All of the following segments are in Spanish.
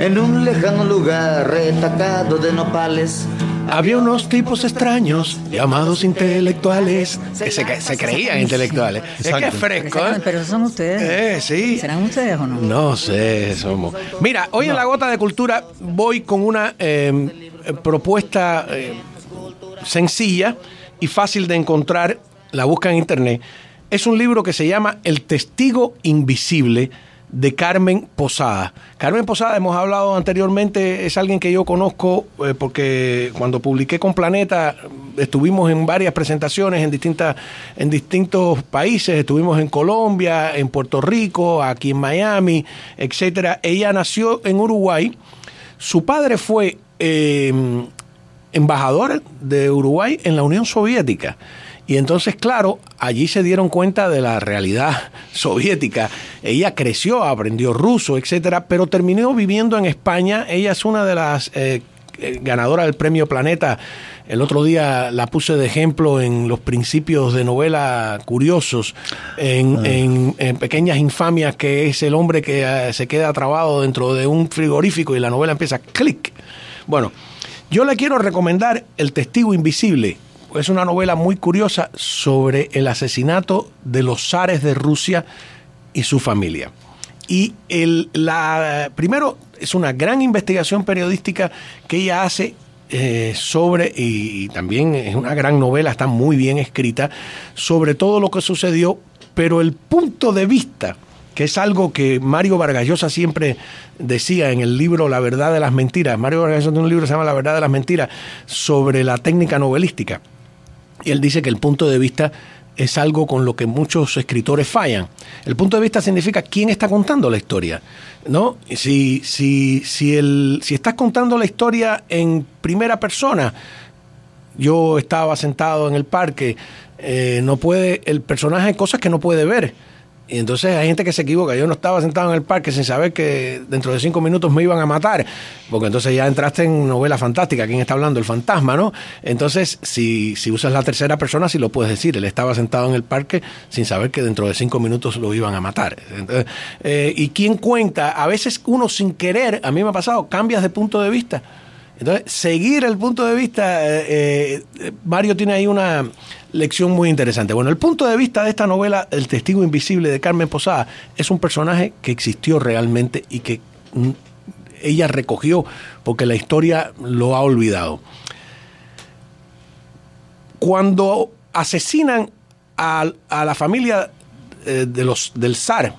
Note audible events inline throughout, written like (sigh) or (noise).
en un lejano lugar retacado de nopales. Había unos tipos extraños llamados intelectuales que se, creían intelectuales. Es fresco. ¿eh? Pero son ustedes. Eh, sí. ¿Serán ustedes o no? No sé, somos. Mira, hoy en la gota de cultura voy con una em, propuesta em, sencilla y fácil de encontrar. La busca en internet. Es un libro que se llama El testigo invisible de Carmen Posada. Carmen Posada, hemos hablado anteriormente, es alguien que yo conozco eh, porque cuando publiqué con Planeta estuvimos en varias presentaciones en, distintas, en distintos países, estuvimos en Colombia, en Puerto Rico, aquí en Miami, etcétera. Ella nació en Uruguay, su padre fue eh, embajador de Uruguay en la Unión Soviética. Y entonces, claro, allí se dieron cuenta de la realidad (laughs) soviética. Ella creció, aprendió ruso, etcétera, pero terminó viviendo en España. Ella es una de las eh, eh, ganadoras del premio Planeta. El otro día la puse de ejemplo en los principios de novela curiosos, en, ah. en, Pequeñas Infamias, que es el hombre que eh, se queda trabado dentro de un frigorífico y la novela empieza clic. Bueno, yo le quiero recomendar El Testigo Invisible, es una novela muy curiosa sobre el asesinato de los zares de Rusia y su familia. Y el, la, primero es una gran investigación periodística que ella hace eh, sobre, y, también es una gran novela, está muy bien escrita, sobre todo lo que sucedió, pero el punto de vista, que es algo que Mario Vargallosa siempre decía en el libro La verdad de las mentiras, Mario Vargas tiene un libro que se llama La verdad de las mentiras, sobre la técnica novelística y él dice que el punto de vista es algo con lo que muchos escritores fallan. El punto de vista significa quién está contando la historia. ¿no? Si, si, si, el, si estás contando la historia en primera persona, yo estaba sentado en el parque, eh, no puede, el personaje hay cosas que no puede ver y entonces hay gente que se equivoca. Yo no estaba sentado en el parque sin saber que dentro de cinco minutos me iban a matar. Porque entonces ya entraste en novela fantástica. ¿Quién está hablando? El fantasma, ¿no? Entonces, si, si usas la tercera persona, sí lo puedes decir. Él estaba sentado en el parque sin saber que dentro de cinco minutos lo iban a matar. Entonces, eh, ¿Y quién cuenta? A veces uno sin querer, a mí me ha pasado, cambias de punto de vista. Entonces, seguir el punto de vista, eh, eh, eh, Mario tiene ahí una lección muy interesante. Bueno, el punto de vista de esta novela, El Testigo Invisible de Carmen Posada, es un personaje que existió realmente y que mm, ella recogió porque la historia lo ha olvidado. Cuando asesinan a, la familia de los, del zar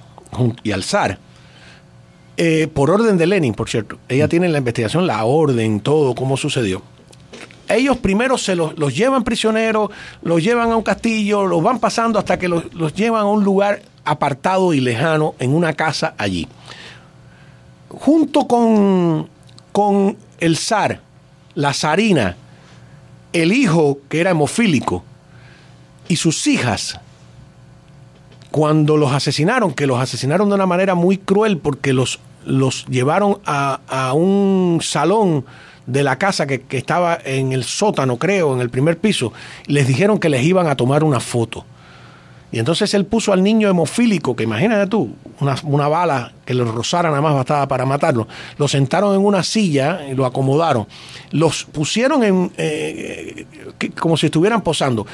y al zar, eh, por orden de Lenin, por cierto. Ella mm. tiene la investigación la orden, todo, cómo sucedió. Ellos primero se los, llevan prisioneros, los llevan a un castillo, los van pasando hasta que los, llevan a un lugar apartado y lejano, en una casa allí. Junto con, con el zar, la zarina, el hijo que era hemofílico y sus hijas, cuando los asesinaron, que los asesinaron de una manera muy cruel porque los los llevaron a, un salón de la casa que, estaba en el sótano, creo, en el primer piso, les dijeron que les iban a tomar una foto. Y entonces él puso al niño hemofílico, que imagínate tú, una, bala que lo rozara nada más bastaba para matarlo. Lo sentaron en una silla y lo acomodaron. Los pusieron en, eh, como si estuvieran posando.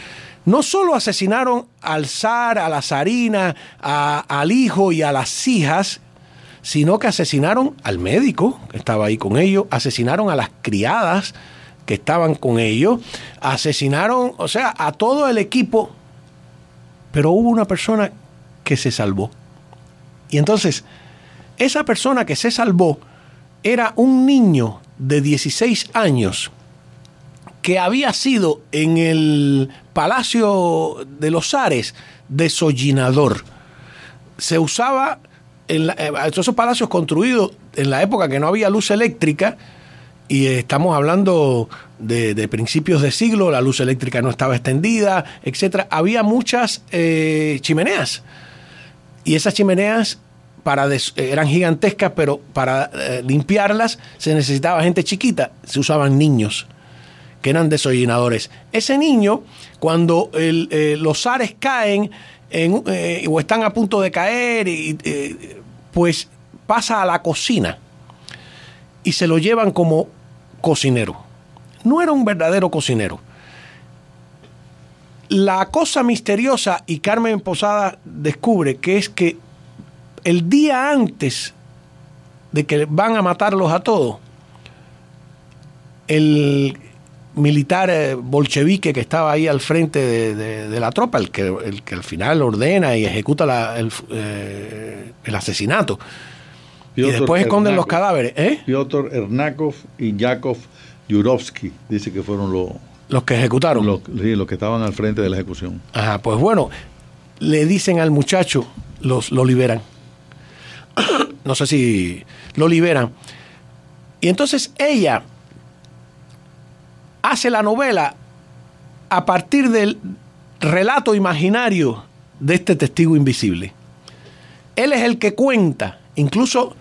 No solo asesinaron al zar, a la zarina, a, al hijo y a las hijas, sino que asesinaron al médico que estaba ahí con ellos, asesinaron a las criadas que estaban con ellos, asesinaron, o sea, a todo el equipo, pero hubo una persona que se salvó. Y entonces, esa persona que se salvó era un niño de 16 años que había sido en el Palacio de los Ares desollinador. Se usaba en eh, esos palacios construidos en la época que no había luz eléctrica, y estamos hablando de, principios de siglo, la luz eléctrica no estaba extendida, etcétera. Había muchas eh, chimeneas y esas chimeneas eh, eran gigantescas, pero para limpiarlas se necesitaba gente chiquita, se usaban niños que eran desollinadores. Ese niño, cuando los ares caen eh, o están a punto de caer, y, eh, pues pasa a la cocina y se lo llevan como cocinero. No era un verdadero cocinero. La cosa misteriosa, y Carmen Posada descubre que es que el día antes de que van a matarlos a todos, el militar eh, bolchevique que estaba ahí al frente de, la tropa, el que, el que al final ordena y ejecuta eh, el, asesinato. y después esconden los cadáveres. ¿eh? Piotr Ernakov y Yakov Yurovsky, dice que fueron los... Los que ejecutaron. Los, los que estaban al frente de la ejecución. Ajá, pues bueno, le dicen al muchacho, los, lo liberan. (coughs) no sé si lo liberan. Y entonces ella hace la novela a partir del relato imaginario de este testigo invisible. Él es el que cuenta, incluso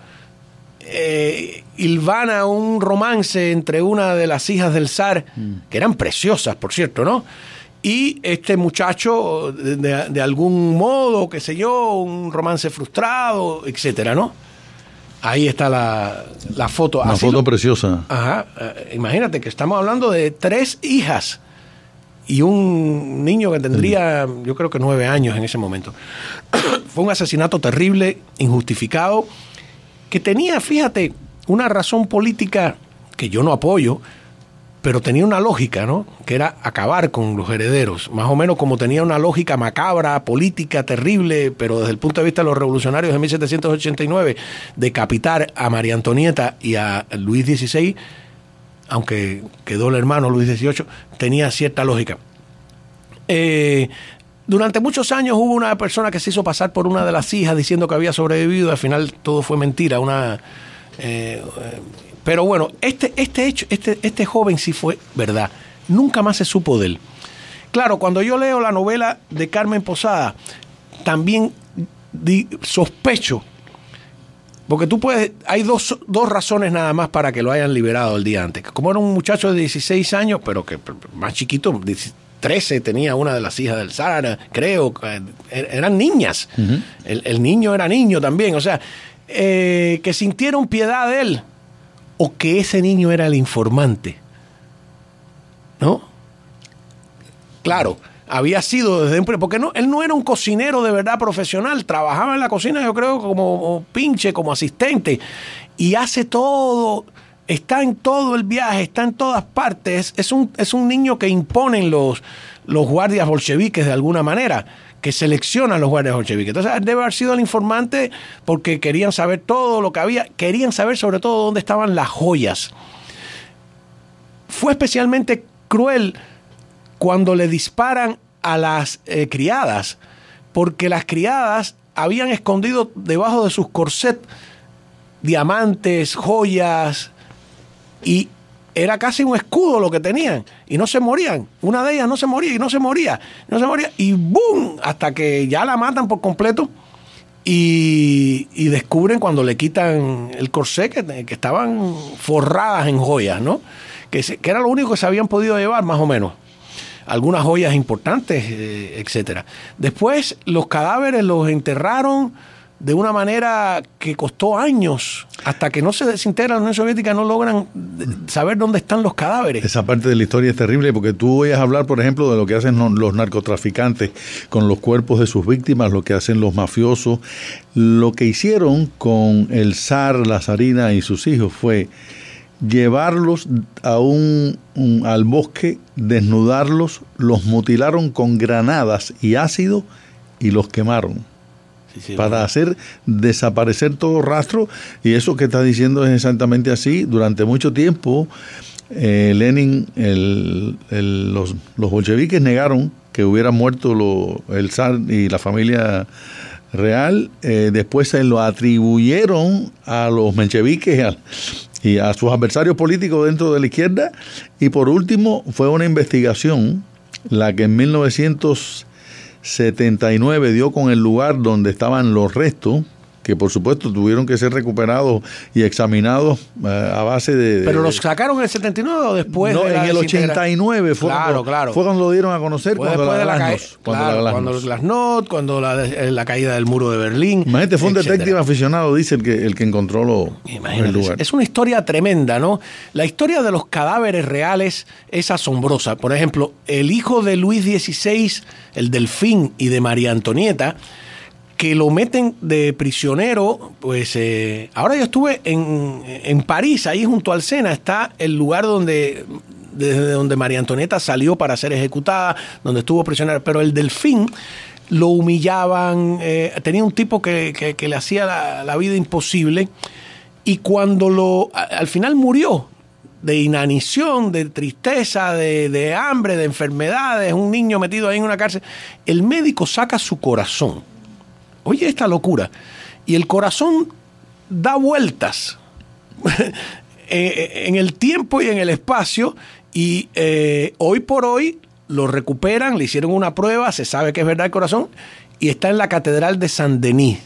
eh, hilvana un romance entre una de las hijas del zar, mm. que eran preciosas, por cierto, ¿no? Y este muchacho, de, de algún modo, qué sé yo, un romance frustrado, etcétera, ¿no? Ahí está la, foto. La foto preciosa. Ajá. Eh, imagínate que estamos hablando de tres hijas y un niño que tendría, yo creo que nueve años en ese momento. (coughs) Fue un asesinato terrible, injustificado, que tenía, fíjate, una razón política que yo no apoyo, pero tenía una lógica, ¿no? Que era acabar con los herederos, más o menos como tenía una lógica macabra, política, terrible, pero desde el punto de vista de los revolucionarios en 1789, decapitar a María Antonieta y a Luis XVI, aunque quedó el hermano Luis XVIII, tenía cierta lógica. Eh, durante muchos años hubo una persona que se hizo pasar por una de las hijas diciendo que había sobrevivido, al final todo fue mentira, una... Eh, pero bueno, este, este hecho, este, este joven sí fue verdad. Nunca más se supo de él. Claro, cuando yo leo la novela de Carmen Posada, también sospecho, porque tú puedes, hay dos, razones nada más para que lo hayan liberado el día antes. Como era un muchacho de 16 años, pero que más chiquito, 13 tenía una de las hijas del Sara, creo, eh, er, eran niñas. el, niño era niño también, o sea, eh, que sintieron piedad de él o que ese niño era el informante. ¿No? Claro, había sido desde un porque no, él no era un cocinero de verdad profesional, trabajaba en la cocina, yo creo, como pinche, como asistente, y hace todo, está en todo el viaje, está en todas partes, es un, es un niño que imponen los, los guardias bolcheviques de alguna manera que selecciona a los guardias bolcheviques. Entonces, ah, debe haber sido el informante porque querían saber todo lo que había, querían saber sobre todo dónde estaban las joyas. Fue especialmente cruel cuando le disparan a las eh, criadas, porque las criadas habían escondido debajo de sus corsets diamantes, joyas, y era casi un escudo lo que tenían y no se morían. Una de ellas no se moría y no se moría, no se moría y ¡boom! Hasta que ya la matan por completo y, descubren cuando le quitan el corsé que, estaban forradas en joyas, ¿no? Que, era lo único que se habían podido llevar más o menos. Algunas joyas importantes, etc. Eh, etcétera. Después los cadáveres los enterraron de una manera que costó años. Hasta que no se desintegra la Unión Soviética no logran eh, saber dónde están los cadáveres. Esa parte de la historia es terrible porque tú a hablar, por ejemplo, de lo que hacen los narcotraficantes con los cuerpos de sus víctimas, lo que hacen los mafiosos. Lo que hicieron con el zar, la zarina y sus hijos fue llevarlos a al bosque, desnudarlos, los mutilaron con granadas y ácido y los quemaron para hacer desaparecer todo rastro. Y eso que está diciendo es exactamente así. Durante mucho tiempo, eh, Lenin, los, bolcheviques negaron que hubiera muerto el zar y la familia real. Eh, después se lo atribuyeron a los mencheviques y a, y a sus adversarios políticos dentro de la izquierda. Y por último, fue una investigación la que en 1900 79 dio con el lugar donde estaban los restos que por supuesto tuvieron que ser recuperados y examinados eh, a base de, Pero los sacaron en el 79 o después. No, en el 89 fue, claro, cuando, lo dieron a conocer. cuando, la, de la eh, cuando, la caída del muro de Berlín. Imagínate, fue un detective aficionado, dice el que, el que encontró el lugar. Es una historia tremenda, ¿no? La historia de los cadáveres reales es asombrosa. Por ejemplo, el hijo de Luis XVI, el delfín y de María Antonieta, que lo meten de prisionero, pues eh, ahora yo estuve en, París, ahí junto al Sena, está el lugar donde desde donde María Antonieta salió para ser ejecutada, donde estuvo prisionera, pero el delfín lo humillaban, eh, tenía un tipo que, le hacía la, vida imposible y cuando lo, al final murió de inanición, de tristeza, de, de hambre, de enfermedades, un niño metido ahí en una cárcel, el médico saca su corazón Oye, esta locura. Y el corazón da vueltas (laughs) en el tiempo y en el espacio. Y eh, hoy por hoy lo recuperan, le hicieron una prueba, se sabe que es verdad el corazón, y está en la Catedral de San Denis.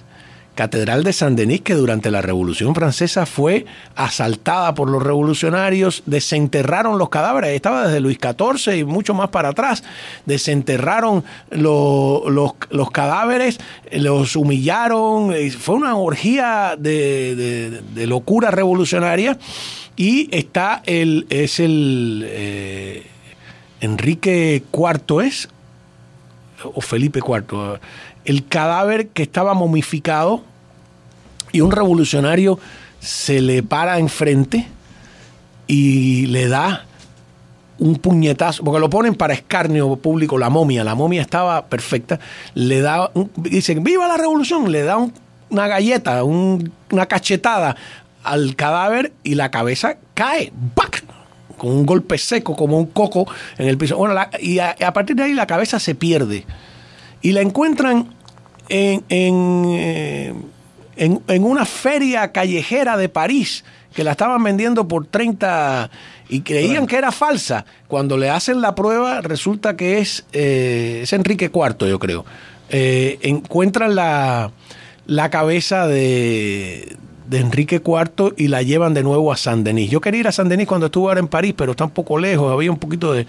Catedral de San Denis que durante la Revolución Francesa fue asaltada por los revolucionarios, desenterraron los cadáveres, estaba desde Luis XIV y mucho más para atrás, desenterraron los, cadáveres, los humillaron, eh, fue una orgía de, locura revolucionaria y está el, es el eh, Enrique IV es, o Felipe IV el cadáver que estaba momificado y un revolucionario se le para enfrente y le da un puñetazo, porque lo ponen para escarnio público, la momia, la momia estaba perfecta, le da, dicen, viva la revolución, le da una galleta, una cachetada al cadáver y la cabeza cae, ¡bac! con un golpe seco como un coco en el piso. y, a, partir de ahí la cabeza se pierde. Y la encuentran en, eh, en, en, una feria callejera de París que la estaban vendiendo por 30 y creían que era falsa. Cuando le hacen la prueba, resulta que es, eh, es Enrique IV, yo creo. Eh, encuentran la, la cabeza de, de Enrique IV y la llevan de nuevo a San Denis. Yo quería ir a San Denis cuando estuve ahora en París, pero está un poco lejos, había un poquito de...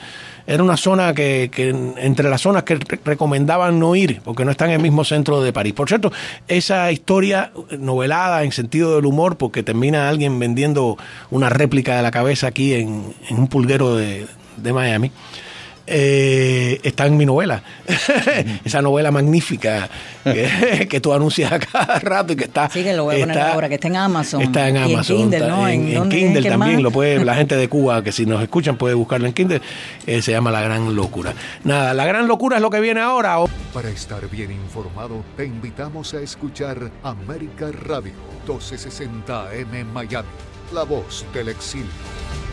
Era una zona que, entre las zonas que recomendaban no ir, porque no está en el mismo centro de París. Por cierto, esa historia eh, novelada en sentido del humor, porque termina alguien vendiendo una réplica de la cabeza aquí en, en un pulguero de, de Miami. Eh, está en mi novela. (laughs) Esa novela magnífica (laughs) que, tú anuncias a cada rato y que está. Sí, lo voy está, ahora, que está en Amazon. Está en Amazon. en Kindle, también. Lo la (laughs) gente de Cuba, que si nos escuchan, puede buscarlo en Kindle. Eh, se llama La Gran Locura. Nada, La Gran Locura es lo que viene ahora. Para estar bien informado, te invitamos a escuchar América Radio 1260 M Miami, la voz del exilio.